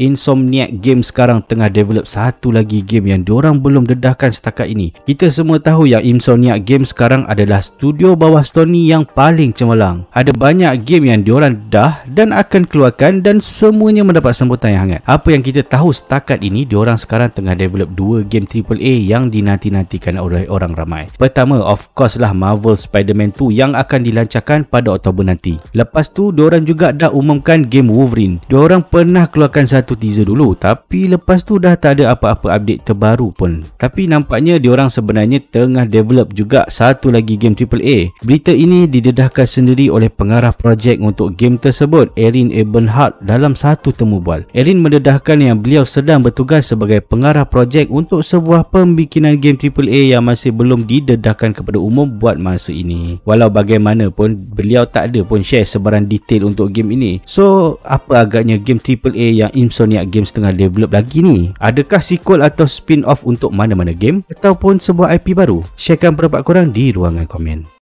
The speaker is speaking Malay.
Insomniac Games sekarang tengah develop satu lagi game yang diorang belum dedahkan setakat ini. Kita semua tahu yang Insomniac Games sekarang adalah studio bawah Sony yang paling cemerlang. Ada banyak game yang diorang dah dan akan keluarkan dan semuanya mendapat sambutan yang hangat. Apa yang kita tahu setakat ini, diorang sekarang tengah develop dua game AAA yang dinanti-nantikan oleh orang ramai. Pertama, of course lah Marvel Spider-Man 2 yang akan dilancarkan pada Oktober nanti. Lepas tu, diorang juga dah umumkan game Wolverine. Diorang pernah keluarkan satu satu teaser dulu tapi lepas tu dah tak ada apa-apa update terbaru pun. Tapi nampaknya diorang sebenarnya tengah develop juga satu lagi game AAA. Berita ini didedahkan sendiri oleh pengarah projek untuk game tersebut, Erin Ebenhardt dalam satu temubual. Erin mendedahkan yang beliau sedang bertugas sebagai pengarah projek untuk sebuah pembikinan game AAA yang masih belum didedahkan kepada umum buat masa ini. Walau bagaimanapun, beliau tak ada pun share sebarang detail untuk game ini. So, apa agaknya game AAA yang IMSA Insomniac Games tengah develop lagi ni? Adakah sequel atau spin-off untuk mana-mana game? Ataupun sebuah IP baru? Sharekan pendapat korang di ruangan komen.